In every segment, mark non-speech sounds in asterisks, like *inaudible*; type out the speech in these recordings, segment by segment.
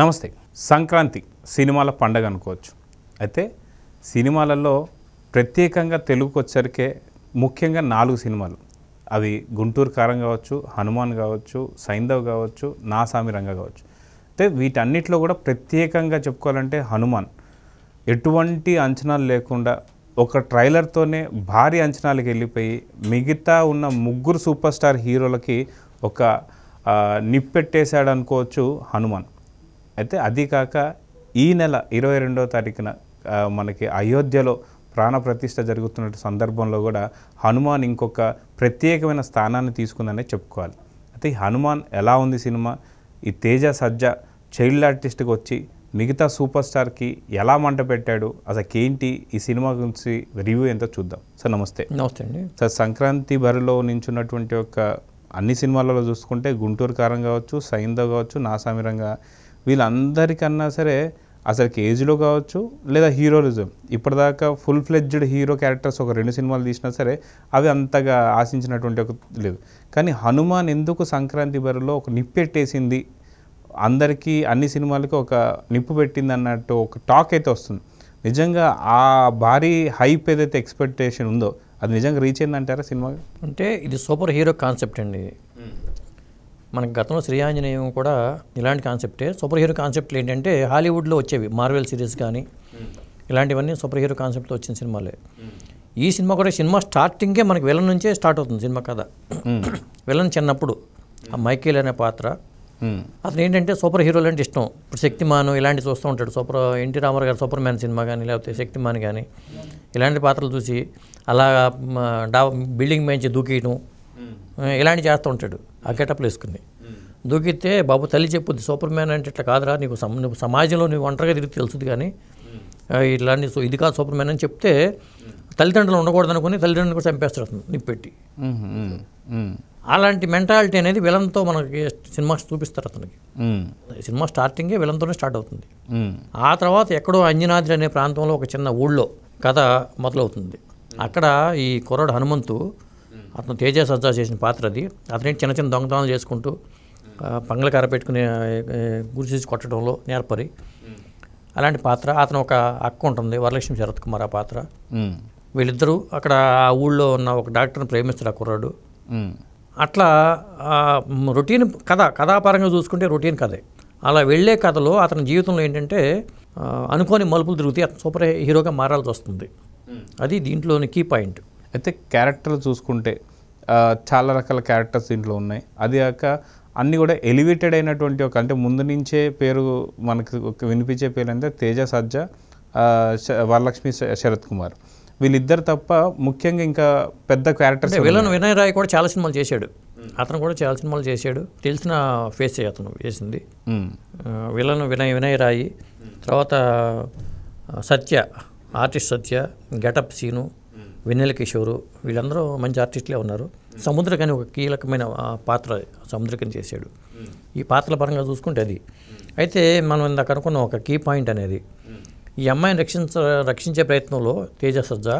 నమస్తే సంక్రాంతి సినిమాల పండగ అనుకోవచ్చు అయితే సినిమాలలో ప్రత్యేకంగా తెలుగుకు వచ్చరికే ముఖ్యంగా నాలుగు సినిమాలు అవి గుంటూరు కారం కావచ్చు హనుమాన్ కావచ్చు సైంధవ్ కావచ్చు నాసామి రంగ కావచ్చు అయితే వీటన్నిటిలో కూడా ప్రత్యేకంగా చెప్పుకోవాలంటే హనుమాన్ ఎటువంటి అంచనాలు లేకుండా ఒక ట్రైలర్తోనే భారీ అంచనాలకు వెళ్ళిపోయి మిగతా ఉన్న ముగ్గురు సూపర్ స్టార్ హీరోలకి ఒక నిప్పెట్టేశాడు అనుకోవచ్చు హనుమాన్ అయితే అది కాక ఈ నెల ఇరవై రెండో తారీఖున మనకి అయోధ్యలో ప్రాణప్రతిష్ఠ జరుగుతున్న సందర్భంలో కూడా హనుమాన్ ఇంకొక ప్రత్యేకమైన స్థానాన్ని తీసుకుందనే చెప్పుకోవాలి అయితే హనుమాన్ ఎలా ఉంది సినిమా ఈ తేజ సజ్జ చైల్డ్ ఆర్టిస్ట్కి వచ్చి మిగతా సూపర్ స్టార్కి ఎలా మంట పెట్టాడు అసలు ఏంటి ఈ సినిమా గురించి రివ్యూ ఎంతో చూద్దాం సార్ నమస్తే నమస్తే అండి సార్ సంక్రాంతి బరిలో నించున్నటువంటి ఒక అన్ని సినిమాలలో చూసుకుంటే గుంటూరు కారం కావచ్చు సైందో కావచ్చు నాసామిరంగా వీళ్ళందరికన్నా సరే అసలు ఏజ్లో కావచ్చు లేదా హీరోయిజం ఇప్పటిదాకా ఫుల్ ఫ్లెడ్జ్డ్ హీరో క్యారెక్టర్స్ ఒక రెండు సినిమాలు తీసినా సరే అవి అంతగా ఆశించినటువంటి ఒక లేదు కానీ హనుమాన్ ఎందుకు సంక్రాంతి బరిలో ఒక నిప్పెట్టేసింది అందరికీ అన్ని సినిమాలకి ఒక నిప్పు పెట్టింది అన్నట్టు ఒక టాక్ అయితే వస్తుంది నిజంగా ఆ భారీ హైప్ ఏదైతే ఎక్స్పెక్టేషన్ ఉందో అది నిజంగా రీచ్ అయిందంటారా సినిమా అంటే ఇది సూపర్ హీరో కాన్సెప్ట్ అండి మన గతంలో శ్రీ ఆంజనేయం కూడా ఇలాంటి కాన్సెప్టే సూపర్ హీరో కాన్సెప్ట్లు ఏంటంటే హాలీవుడ్లో వచ్చేవి మార్వెల్ సిరీస్ కానీ hmm. ఇలాంటివన్నీ సూపర్ హీరో కాన్సెప్ట్లో వచ్చిన సినిమాలే hmm. ఈ సినిమా కూడా సినిమా స్టార్టింగే మనకి విలన్ నుంచే స్టార్ట్ అవుతుంది సినిమా కథ hmm. *coughs* విలన్ చిన్నప్పుడు ఆ మైకేల్ అనే పాత్ర అతను ఏంటంటే సూపర్ హీరోలు అంటే ఇష్టం ఇప్పుడు శక్తిమాను ఇలాంటి చూస్తూ ఉంటాడు సూపర్ ఎన్టీ రామారావు గారు సూపర్ మ్యాన్ సినిమా కానీ లేకపోతే శక్తిమాన్ కానీ ఇలాంటి పాత్రలు చూసి అలా డా బిల్డింగ్ మంచి దూకేయడం ఇలాంటివి చేస్తూ ఉంటాడు ఆ గెటప్లు వేసుకుని దూకితే బాబు తల్లి చెప్పుద్ది సూపర్ మ్యాన్ అంటే ఇట్లా కాదురా నీకు సమాజంలో నీకు ఒంటరిగా తిరిగి తెలుసుది కానీ ఇలాంటి ఇది కాదు సూపర్ మ్యాన్ అని చెప్తే తల్లిదండ్రులు ఉండకూడదు అనుకుని తల్లిదండ్రులు కూడా చంపేస్తారు నిప్పెట్టి అలాంటి మెంటాలిటీ అనేది విలంతో మనకి సినిమా చూపిస్తారు అతనికి సినిమా స్టార్టింగే విలంతోనే స్టార్ట్ అవుతుంది ఆ తర్వాత ఎక్కడో అంజనాద్రి అనే ప్రాంతంలో ఒక చిన్న ఊళ్ళో కథ మొదలవుతుంది అక్కడ ఈ కుర్రాడు హనుమంతు అతను తేజ సజ్జా చేసిన పాత్ర అది అతని చిన్న చిన్న దొంగతనాలు చేసుకుంటూ పంగల కర పెట్టుకుని గురిచేసి కొట్టడంలో నేర్పరి అలాంటి పాత్ర అతను ఒక అక్క ఉంటుంది వరలక్ష్మి శరత్ కుమార్ ఆ పాత్ర వీళ్ళిద్దరూ అక్కడ ఆ ఊళ్ళో ఉన్న ఒక డాక్టర్ని ప్రేమిస్తాడు ఆ కుర్రాడు అట్లా రొటీన్ కథ కథాపరంగా చూసుకుంటే రొటీన్ కథే అలా వెళ్ళే కథలో అతని జీవితంలో ఏంటంటే అనుకోని మలుపులు తిరుగుతాయి అతను సూపర్ హీరోగా మారాల్సి వస్తుంది అది దీంట్లోని కీ పాయింట్ అయితే క్యారెక్టర్లు చూసుకుంటే చాలా రకాల క్యారెక్టర్స్ దీంట్లో ఉన్నాయి అది కాక అన్నీ కూడా ఎలివేటెడ్ అయినటువంటి ఒక అంటే ముందు నుంచే పేరు మనకు వినిపించే పేరు అంటే తేజ సజ్జ వరలక్ష్మి శరత్ కుమార్ వీళ్ళిద్దరు తప్ప ముఖ్యంగా ఇంకా పెద్ద క్యారెక్టర్స్ విలన్ వినయ్ రాయ్ కూడా చాలా సినిమాలు చేశాడు అతను కూడా చాలా సినిమాలు చేశాడు తెలిసిన ఫేస్ అతను చేసింది విలన్ వినయ్ వినయ్ రాయి తర్వాత సత్య ఆర్టిస్ట్ సత్య గెటప్ సీను వెన్నెల కిషోరు వీళ్ళందరూ మంచి ఆర్టిస్టులే ఉన్నారు సముద్రకని ఒక కీలకమైన పాత్ర సముద్రకని చేశాడు ఈ పాత్రల పరంగా చూసుకుంటే అది అయితే మనం ఇందాక అనుకున్న ఒక కీ పాయింట్ అనేది ఈ అమ్మాయిని రక్షించ రక్షించే ప్రయత్నంలో తేజ సజ్జా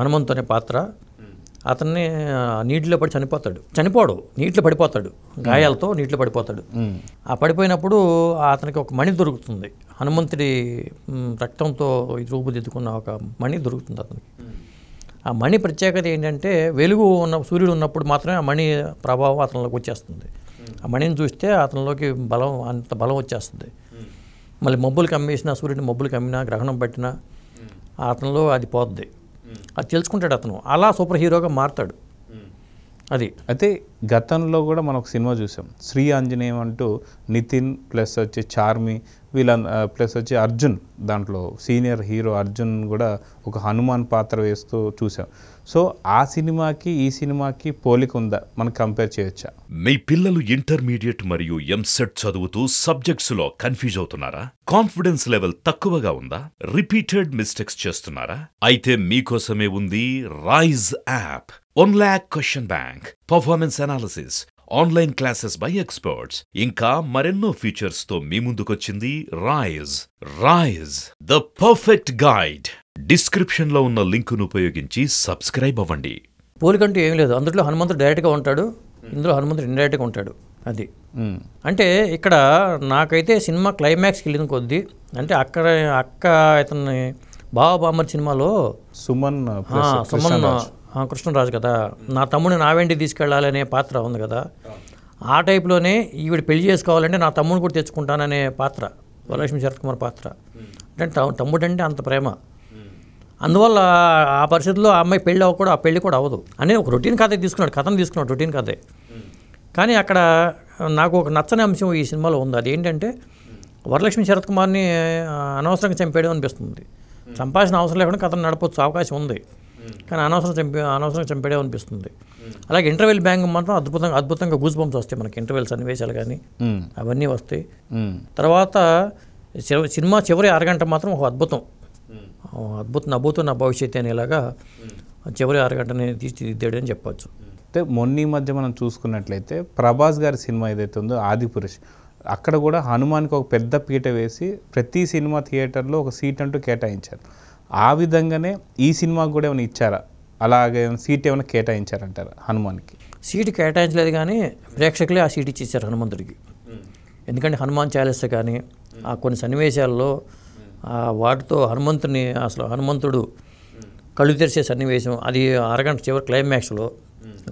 హనుమంతు అనే పాత్ర అతన్ని నీటిలో పడి చనిపోతాడు చనిపోడు నీటిలో పడిపోతాడు గాయాలతో నీటిలో పడిపోతాడు ఆ పడిపోయినప్పుడు అతనికి ఒక మణి దొరుకుతుంది హనుమంతుడి రక్తంతో రూపుదిద్దుకున్న ఒక మణి దొరుకుతుంది అతనికి ఆ మణి ప్రత్యేకత ఏంటంటే వెలుగు ఉన్న సూర్యుడు ఉన్నప్పుడు మాత్రమే ఆ మణి ప్రభావం అతనిలోకి వచ్చేస్తుంది ఆ మణిని చూస్తే అతనిలోకి బలం అంత బలం వచ్చేస్తుంది మళ్ళీ మబ్బులు కమ్మేసినా సూర్యుడిని మబ్బులు కమ్మినా గ్రహణం పట్టినా అతనిలో అది పోతుంది అది తెలుసుకుంటాడు అతను అలా సూపర్ హీరోగా మారుతాడు అది అయితే గతంలో కూడా మనం ఒక సినిమా చూసాం శ్రీ ఆంజనేయం అంటూ నితిన్ ప్లస్ వచ్చి చార్మి వీళ్ళ ప్లస్ వచ్చి అర్జున్ దాంట్లో సీనియర్ హీరో అర్జున్ కూడా ఒక హనుమాన్ పాత్ర వేస్తూ చూసాం సో ఆ సినిమాకి ఈ సినిమాకి పోలిక ఉందా మనం కంపేర్ చేయొచ్చా మీ పిల్లలు ఇంటర్మీడియట్ మరియు ఎంసెట్ చదువుతూ సబ్జెక్ట్స్లో కన్ఫ్యూజ్ అవుతున్నారా కాన్ఫిడెన్స్ లెవెల్ తక్కువగా ఉందా రిపీటెడ్ మిస్టేక్స్ చేస్తున్నారా అయితే మీకోసమే ఉంది Raise app one lakh question bank performance analysis online classes by experts ఇంకా మరెన్నో ఫీచర్స్ తో మీ ముందుకొచ్చింది Raise Raise the perfect guide description లో ఉన్న లింకును ఉపయోగించి సబ్స్క్రైబ్ అవ్వండి పోలికంటూ ఏం లేదు అందులో హనుమంతుడు డైరెక్ట్గా ఉంటాడు ఇందులో హనుమంతుడు గా ఉంటాడు అది అంటే ఇక్కడ నాకైతే సినిమా క్లైమాక్స్కి వెళ్ళిన కొద్దీ అంటే అక్కడ అక్క ఇతన్ని బాబా బామర్ సినిమాలో సుమన్ సుమన్ కృష్ణరాజు కదా నా తమ్ముడిని నావేంటి తీసుకెళ్ళాలనే పాత్ర ఉంది కదా ఆ టైప్లోనే ఈవిడ పెళ్లి చేసుకోవాలంటే నా తమ్ముడు కూడా తెచ్చుకుంటాననే పాత్ర వరలక్ష్మి శరత్ కుమార్ పాత్ర అంటే తమ్ముడు అంటే అంత ప్రేమ అందువల్ల ఆ పరిస్థితుల్లో ఆ అమ్మాయి పెళ్ళి అవ్వకూడదు ఆ పెళ్ళి కూడా అవ్వదు అని ఒక రొటీన్ కథ తీసుకున్నాడు కథను తీసుకున్నాడు రొటీన్ కథే కానీ అక్కడ నాకు ఒక నచ్చని అంశం ఈ సినిమాలో ఉంది అది ఏంటంటే వరలక్ష్మి శరత్ కుమార్ని అనవసరంగా చంపేయడం అనిపిస్తుంది సంపాషణ అవసరం లేకుండా కథను నడపచ్చు అవకాశం ఉంది కానీ అనవసరం చంపి అనవసరం చంపేడే అనిపిస్తుంది అలాగే ఇంటర్వెల్ బ్యాంక్ మాత్రం అద్భుతంగా అద్భుతంగా గూజ్ బంప్స్ వస్తాయి మనకి ఇంటర్వెల్ సన్నివేశాలు కానీ అవన్నీ వస్తాయి తర్వాత సినిమా చివరి అరగంట మాత్రం ఒక అద్భుతం అద్భుతం అభూతం నా భవిష్యత్ అనేలాగా చివరి అరగంటని తీర్చిదిద్దాడని చెప్పచ్చు అయితే మొన్న మధ్య మనం చూసుకున్నట్లయితే ప్రభాస్ గారి సినిమా ఏదైతే ఉందో ఆదిపురుష్ అక్కడ కూడా హనుమాన్కి ఒక పెద్ద పీట వేసి ప్రతి సినిమా థియేటర్లో ఒక సీట్ అంటూ కేటాయించారు ఆ విధంగానే ఈ సినిమాకు కూడా ఏమైనా ఇచ్చారా అలాగే సీట్ ఏమైనా కేటాయించారంటారా హనుమాన్కి సీటు కేటాయించలేదు కానీ ప్రేక్షకులే ఆ సీట్ ఇచ్చేసారు హనుమంతుడికి ఎందుకంటే హనుమాన్ చాలెస్ కానీ ఆ కొన్ని సన్నివేశాల్లో వాటితో హనుమంతుని అసలు హనుమంతుడు కళ్ళు తెరిచే సన్నివేశం అది అరగంట చివరి క్లైమాక్స్లో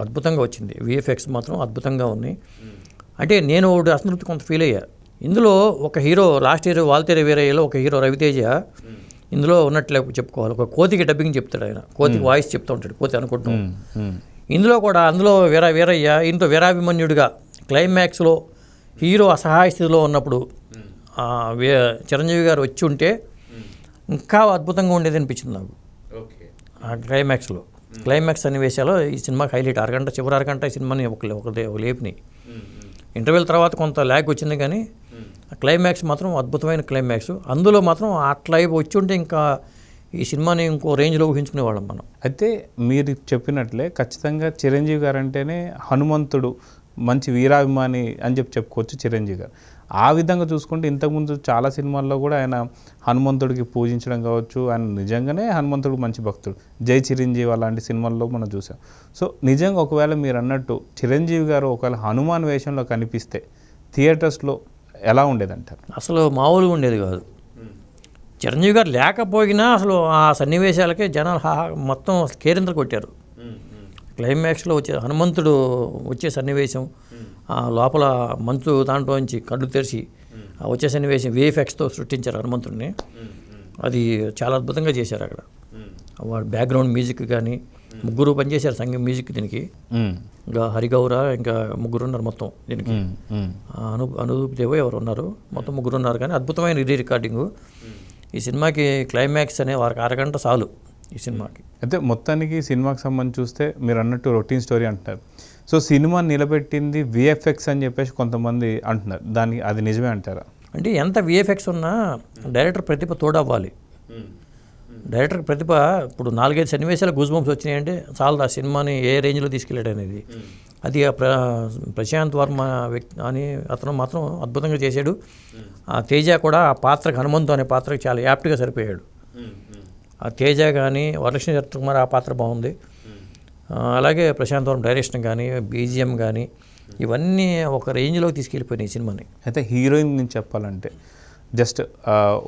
అద్భుతంగా వచ్చింది విఎఫ్ఎక్స్ మాత్రం అద్భుతంగా ఉంది అంటే నేను ఒకటి అసంతృప్తి కొంత ఫీల్ అయ్యా ఇందులో ఒక హీరో లాస్ట్ ఇయర్ వాల్తేరి వీరయ్యలో ఒక హీరో రవితేజ ఇందులో ఉన్నట్లే చెప్పుకోవాలి ఒక కోతికి డబ్బింగ్ చెప్తాడు ఆయన కోతికి వాయిస్ చెప్తూ ఉంటాడు కోతి అనుకుంటాం ఇందులో కూడా అందులో వీర వీరయ్య ఇంట్లో వీరాభిమన్యుడిగా క్లైమాక్స్లో హీరో అసహాయ స్థితిలో ఉన్నప్పుడు చిరంజీవి గారు వచ్చి ఉంటే ఇంకా అద్భుతంగా ఉండేది అనిపించింది నాకు క్లైమాక్స్లో క్లైమాక్స్ సన్నివేశాలు ఈ సినిమాకి హైలైట్ అరగంట చివరి అరగంట ఈ సినిమాని ఒక ఒక లేపినాయి ఇంటర్వెల్ తర్వాత కొంత ల్యాగ్ వచ్చింది కానీ క్లైమాక్స్ మాత్రం అద్భుతమైన క్లైమాక్స్ అందులో మాత్రం అట్లా వచ్చి ఉంటే ఇంకా ఈ సినిమాని ఇంకో రేంజ్లో ఊహించుకునేవాళ్ళం మనం అయితే మీరు చెప్పినట్లే ఖచ్చితంగా చిరంజీవి గారు అంటేనే హనుమంతుడు మంచి వీరాభిమాని అని చెప్పి చెప్పుకోవచ్చు చిరంజీవి గారు ఆ విధంగా చూసుకుంటే ఇంతకుముందు చాలా సినిమాల్లో కూడా ఆయన హనుమంతుడికి పూజించడం కావచ్చు ఆయన నిజంగానే హనుమంతుడు మంచి భక్తుడు జై చిరంజీవి అలాంటి సినిమాల్లో మనం చూసాం సో నిజంగా ఒకవేళ మీరు అన్నట్టు చిరంజీవి గారు ఒకవేళ హనుమాన్ వేషంలో కనిపిస్తే థియేటర్స్లో ఎలా ఉండేదంటారు అసలు మామూలుగా ఉండేది కాదు చిరంజీవి గారు లేకపోయినా అసలు ఆ సన్నివేశాలకే జనాలు మొత్తం కేరింతలు కొట్టారు క్లైమాక్స్లో వచ్చే హనుమంతుడు వచ్చే సన్నివేశం ఆ లోపల మంచు దాంట్లో నుంచి కళ్ళు తెరిచి వచ్చే సన్నివేశం విఎఫ్ఎక్స్తో సృష్టించారు హనుమంతుడిని అది చాలా అద్భుతంగా చేశారు అక్కడ వాడు బ్యాక్గ్రౌండ్ మ్యూజిక్ కానీ ముగ్గురు పనిచేశారు సంగీత మ్యూజిక్ దీనికి ఇంకా హరిగౌర ఇంకా ముగ్గురు ఉన్నారు మొత్తం దీనికి అను అనుదూప్ దేవ ఎవరు ఉన్నారు మొత్తం ముగ్గురు ఉన్నారు కానీ అద్భుతమైన ఇది రికార్డింగ్ ఈ సినిమాకి క్లైమాక్స్ అనే వారికి అరగంట చాలు ఈ సినిమాకి అయితే మొత్తానికి సినిమాకి సంబంధించి చూస్తే మీరు అన్నట్టు రొటీన్ స్టోరీ అంటున్నారు సో సినిమా నిలబెట్టింది విఎఫ్ఎక్స్ అని చెప్పేసి కొంతమంది అంటున్నారు దానికి అది నిజమే అంటారా అంటే ఎంత విఎఫ్ఎక్స్ ఉన్నా డైరెక్టర్ ప్రతిభ తోడవ్వాలి డైరెక్టర్ ప్రతిభ ఇప్పుడు నాలుగైదు సన్నివేశాలు గూజ్బంప్స్ వచ్చినాయంటే చాలా ఆ సినిమాని ఏ రేంజ్లో తీసుకెళ్ళాడు అనేది అది ప్ర ప్రశాంత్ వర్మ వ్యక్తి అని అతను మాత్రం అద్భుతంగా చేశాడు ఆ తేజ కూడా ఆ పాత్రకు హనుమంతు అనే పాత్రకు చాలా యాప్ట్గా సరిపోయాడు ఆ తేజ కానీ వరలక్ష్మి చరిత్రకుమార్ ఆ పాత్ర బాగుంది అలాగే ప్రశాంత్ వర్మ డైరెక్షన్ కానీ బీజిఎం కానీ ఇవన్నీ ఒక రేంజ్లోకి తీసుకెళ్ళిపోయినాయి ఈ సినిమాని అయితే హీరోయిన్ నేను చెప్పాలంటే జస్ట్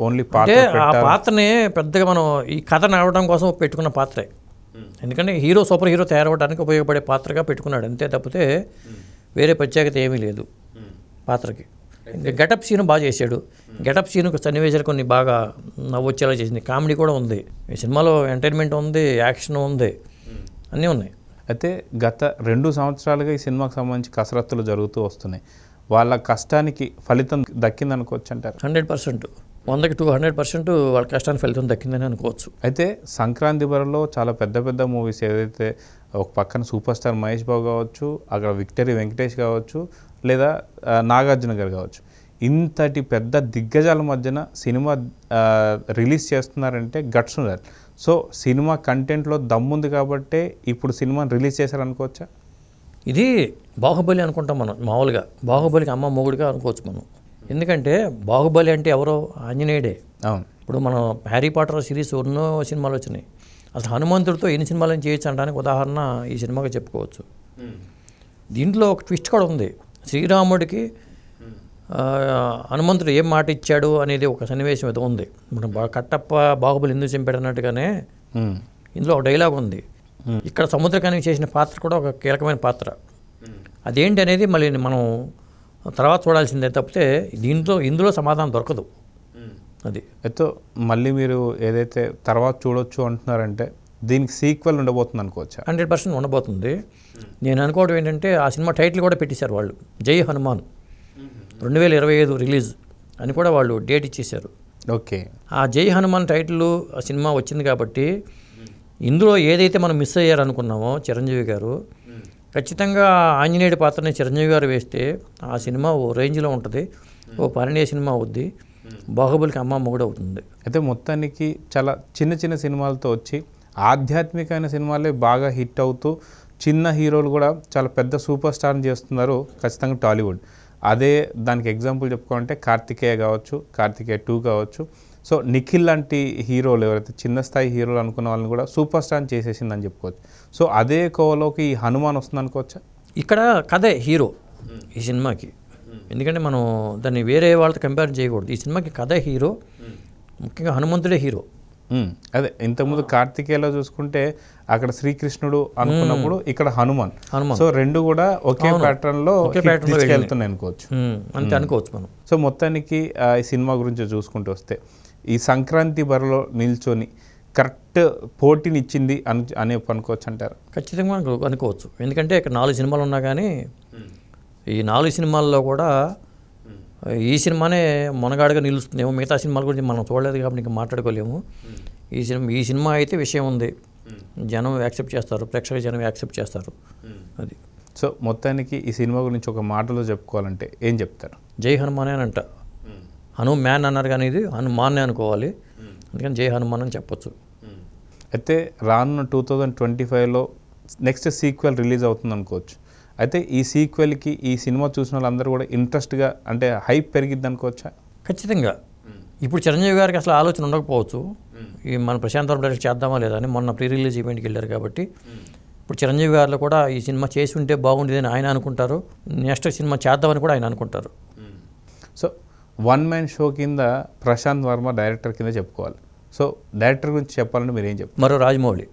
ఓన్లీ పాత్ర ఆ పాత్రని పెద్దగా మనం ఈ కథ నడవడం కోసం పెట్టుకున్న పాత్రే hmm. ఎందుకంటే హీరో సూపర్ హీరో తయారవడానికి ఉపయోగపడే పాత్రగా పెట్టుకున్నాడు అంతే తప్పితే hmm. వేరే ప్రత్యేకత ఏమీ లేదు hmm. పాత్రకి ఇంకా గెటప్ సీను బాగా చేశాడు గెటప్ సీను సన్నివేశాలు కొన్ని బాగా నవ్వొచ్చేలా చేసింది కామెడీ కూడా ఉంది ఈ సినిమాలో ఎంటర్టైన్మెంట్ ఉంది యాక్షన్ ఉంది అన్నీ ఉన్నాయి అయితే గత రెండు సంవత్సరాలుగా ఈ సినిమాకు సంబంధించి కసరత్తులు జరుగుతూ వస్తున్నాయి వాళ్ళ కష్టానికి ఫలితం దక్కింది అనుకోవచ్చు అంటారు హండ్రెడ్ పర్సెంట్ వందకి టూ హండ్రెడ్ పర్సెంట్ వాళ్ళ కష్టానికి ఫలితం దక్కిందని అనుకోవచ్చు అయితే సంక్రాంతి బరలో చాలా పెద్ద పెద్ద మూవీస్ ఏదైతే ఒక పక్కన సూపర్ స్టార్ మహేష్ బాబు కావచ్చు అక్కడ విక్టరీ వెంకటేష్ కావచ్చు లేదా నాగార్జున గారు కావచ్చు ఇంతటి పెద్ద దిగ్గజాల మధ్యన సినిమా రిలీజ్ చేస్తున్నారంటే గట్స్ ఉండాలి సో సినిమా కంటెంట్లో దమ్ముంది కాబట్టే ఇప్పుడు సినిమాని రిలీజ్ చేశారనుకోవచ్చా ఇది బాహుబలి అనుకుంటాం మనం మామూలుగా బాహుబలికి అమ్మ మొగుడిగా అనుకోవచ్చు మనం ఎందుకంటే బాహుబలి అంటే ఎవరో ఆంజనేయుడే ఇప్పుడు మనం హ్యారీ పాటర్ సిరీస్ ఎన్నో సినిమాలు వచ్చినాయి అసలు హనుమంతుడితో ఎన్ని సినిమాలను చేయొచ్చు అనడానికి ఉదాహరణ ఈ సినిమాగా చెప్పుకోవచ్చు దీంట్లో ఒక ట్విస్ట్ కూడా ఉంది శ్రీరాముడికి హనుమంతుడు ఏం మాట ఇచ్చాడు అనేది ఒక సన్నివేశం ఏదో ఉంది మనం కట్టప్ప బాహుబలి ఎందుకు చంపాడు అన్నట్టుగానే ఇందులో ఒక డైలాగ్ ఉంది ఇక్కడ సముద్రకానికి చేసిన పాత్ర కూడా ఒక కీలకమైన పాత్ర అదేంటి అనేది మళ్ళీ మనం తర్వాత చూడాల్సిందే తప్పితే దీంతో ఇందులో సమాధానం దొరకదు అది అయితే మళ్ళీ మీరు ఏదైతే తర్వాత చూడొచ్చు అంటున్నారంటే దీనికి సీక్వెల్ ఉండబోతుంది అనుకోవచ్చు హండ్రెడ్ పర్సెంట్ ఉండబోతుంది నేను అనుకోవడం ఏంటంటే ఆ సినిమా టైటిల్ కూడా పెట్టేశారు వాళ్ళు జై హనుమాన్ రెండు వేల ఇరవై ఐదు రిలీజ్ అని కూడా వాళ్ళు డేట్ ఇచ్చేశారు ఓకే ఆ జై హనుమాన్ టైటిల్ ఆ సినిమా వచ్చింది కాబట్టి ఇందులో ఏదైతే మనం మిస్ అయ్యారనుకున్నామో చిరంజీవి గారు ఖచ్చితంగా ఆంజనేయుడి పాత్రని చిరంజీవి గారు వేస్తే ఆ సినిమా ఓ రేంజ్లో ఉంటుంది ఓ పరిణయ సినిమా అవుద్ది బాహుబలికి అమ్మ మొగుడు అవుతుంది అయితే మొత్తానికి చాలా చిన్న చిన్న సినిమాలతో వచ్చి ఆధ్యాత్మికమైన సినిమాలే బాగా హిట్ అవుతూ చిన్న హీరోలు కూడా చాలా పెద్ద సూపర్ స్టార్ని చేస్తున్నారు ఖచ్చితంగా టాలీవుడ్ అదే దానికి ఎగ్జాంపుల్ చెప్పుకోవాలంటే కార్తికేయ కావచ్చు కార్తికేయ టూ కావచ్చు సో నిఖిల్ లాంటి హీరోలు ఎవరైతే చిన్న స్థాయి హీరోలు అనుకున్న వాళ్ళని కూడా సూపర్ స్టార్ అని చెప్పుకోవచ్చు సో అదే ఈ హనుమాన్ వస్తుంది అనుకోవచ్చా ఇక్కడ కథే హీరో ఈ సినిమాకి ఎందుకంటే మనం దాన్ని వేరే వాళ్ళతో కంపేర్ చేయకూడదు ఈ సినిమాకి కథే హీరో ముఖ్యంగా హనుమంతుడే హీరో అదే ఇంతకుముందు కార్తికేయలో చూసుకుంటే అక్కడ శ్రీకృష్ణుడు అనుకున్నప్పుడు ఇక్కడ హనుమాన్ హనుమాన్ సో రెండు కూడా ఒకే ప్యాటర్న్ లో ఒకే వెళ్తున్నాయి అనుకోవచ్చు అంతే అనుకోవచ్చు మనం సో మొత్తానికి ఈ సినిమా గురించి చూసుకుంటూ వస్తే ఈ సంక్రాంతి బరిలో నిల్చొని కరెక్ట్ పోటీనిచ్చింది అని అనే అనుకోవచ్చు అంటారు ఖచ్చితంగా అనుకోవచ్చు ఎందుకంటే ఇక్కడ నాలుగు సినిమాలు ఉన్నా కానీ ఈ నాలుగు సినిమాల్లో కూడా ఈ సినిమానే మొనగాడుగా నిలుస్తుందేమో మిగతా సినిమాల గురించి మనం చూడలేదు కాబట్టి ఇంకా మాట్లాడుకోలేము ఈ సినిమా ఈ సినిమా అయితే విషయం ఉంది జనం యాక్సెప్ట్ చేస్తారు ప్రేక్షక జనం యాక్సెప్ట్ చేస్తారు అది సో మొత్తానికి ఈ సినిమా గురించి ఒక మాటలో చెప్పుకోవాలంటే ఏం చెప్తారు జై హనుమాన్ అని అంట హను మ్యాన్ అన్నారు కానీ ఇది హనుమాన్నే అనుకోవాలి అందుకని జై హనుమాన్ అని చెప్పొచ్చు అయితే రానున్న టూ థౌజండ్ ట్వంటీ ఫైవ్లో నెక్స్ట్ సీక్వెల్ రిలీజ్ అవుతుంది అనుకోవచ్చు అయితే ఈ సీక్వెల్కి ఈ సినిమా చూసిన వాళ్ళందరూ కూడా ఇంట్రెస్ట్గా అంటే హైప్ పెరిగిద్ది అనుకోవచ్చా ఖచ్చితంగా ఇప్పుడు చిరంజీవి గారికి అసలు ఆలోచన ఉండకపోవచ్చు ఈ మన ప్రశాంత్ డైరెక్ట్ చేద్దామా లేదా అని మొన్న ప్రీ రిలీజ్ ఈవెంట్కి వెళ్ళారు కాబట్టి ఇప్పుడు చిరంజీవి గారిలో కూడా ఈ సినిమా చేసి ఉంటే అని ఆయన అనుకుంటారు నెక్స్ట్ సినిమా చేద్దామని కూడా ఆయన అనుకుంటారు సో వన్ మ్యాన్ షో కింద ప్రశాంత్ వర్మ డైరెక్టర్ కింద చెప్పుకోవాలి సో డైరెక్టర్ గురించి చెప్పాలని మీరు ఏం చెప్పారు మరో రాజమౌళి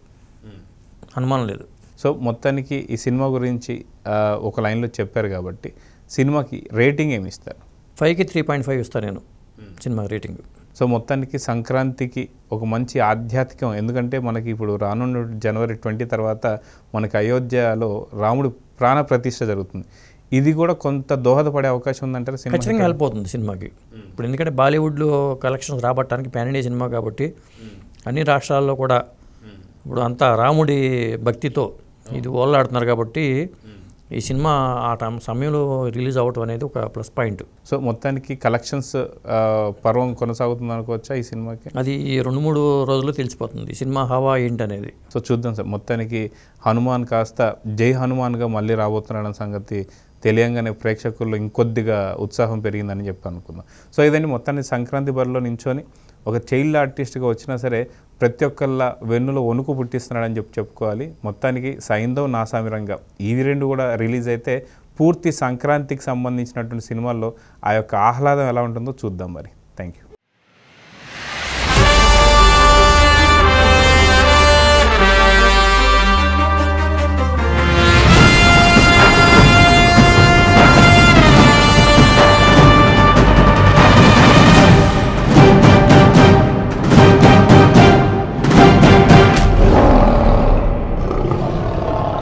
అనుమానం లేదు సో మొత్తానికి ఈ సినిమా గురించి ఒక లైన్లో చెప్పారు కాబట్టి సినిమాకి రేటింగ్ ఏమి ఇస్తారు ఫైవ్కి త్రీ పాయింట్ ఫైవ్ ఇస్తాను నేను సినిమా రేటింగ్ సో మొత్తానికి సంక్రాంతికి ఒక మంచి ఆధ్యాత్మికం ఎందుకంటే మనకి ఇప్పుడు రానున్న జనవరి ట్వంటీ తర్వాత మనకి అయోధ్యలో రాముడు ప్రాణ ప్రతిష్ట జరుగుతుంది ఇది కూడా కొంత దోహదపడే అవకాశం ఉందంటారు ఖచ్చితంగా హెల్ప్ అవుతుంది సినిమాకి ఇప్పుడు ఎందుకంటే బాలీవుడ్లో కలెక్షన్స్ రాబట్టడానికి ప్యాన్ ఇండియా సినిమా కాబట్టి అన్ని రాష్ట్రాల్లో కూడా ఇప్పుడు అంతా రాముడి భక్తితో ఇది ఓలాడుతున్నారు కాబట్టి ఈ సినిమా ఆ సమయంలో రిలీజ్ అవ్వటం అనేది ఒక ప్లస్ పాయింట్ సో మొత్తానికి కలెక్షన్స్ పర్వం కొనసాగుతుంది అనుకోవచ్చా ఈ సినిమాకి అది ఈ రెండు మూడు రోజుల్లో తెలిసిపోతుంది సినిమా హవా ఏంటి అనేది సో చూద్దాం సార్ మొత్తానికి హనుమాన్ కాస్త జై హనుమాన్గా మళ్ళీ రాబోతున్నాడన్న సంగతి తెలియంగానే ప్రేక్షకుల్లో ఇంకొద్దిగా ఉత్సాహం పెరిగిందని చెప్పి అనుకుందాం సో ఇదండి మొత్తాన్ని సంక్రాంతి బరిలో నించొని ఒక చైల్డ్ ఆర్టిస్ట్గా వచ్చినా సరే ప్రతి ఒక్కళ్ళ వెన్నులో వణుకు పుట్టిస్తున్నాడని చెప్పి చెప్పుకోవాలి మొత్తానికి సైంధవ్ నాసామిరంగా ఇవి రెండు కూడా రిలీజ్ అయితే పూర్తి సంక్రాంతికి సంబంధించినటువంటి సినిమాల్లో ఆ యొక్క ఆహ్లాదం ఎలా ఉంటుందో చూద్దాం మరి థ్యాంక్ యూ